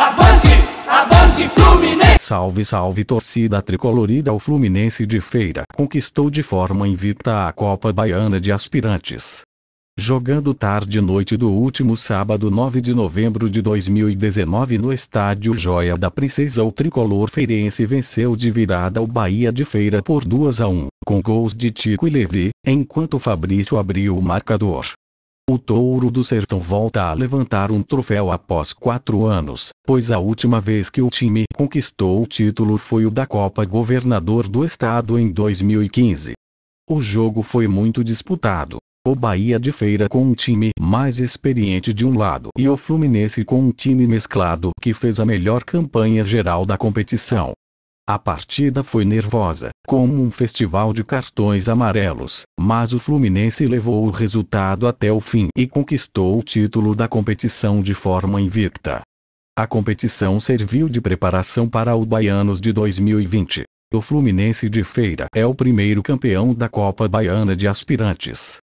Avante! Avante Fluminense! Salve, salve torcida tricolorida! O Fluminense de Feira conquistou de forma invicta a Copa Baiana de Aspirantes. Jogando tarde e noite do último sábado 9 de novembro de 2019 no estádio Joia da Princesa o tricolor feirense venceu de virada o Bahia de Feira por 2 a 1, com gols de Tico e Levi, enquanto Fabrício abriu o marcador. O touro do sertão volta a levantar um troféu após quatro anos, pois a última vez que o time conquistou o título foi o da Copa Governador do Estado em 2015. O jogo foi muito disputado. O Bahia de Feira com um time mais experiente de um lado e o Fluminense com um time mesclado que fez a melhor campanha geral da competição. A partida foi nervosa, como um festival de cartões amarelos, mas o Fluminense levou o resultado até o fim e conquistou o título da competição de forma invicta. A competição serviu de preparação para o Baianos de 2020. O Fluminense de Feira é o primeiro campeão da Copa Baiana de Aspirantes.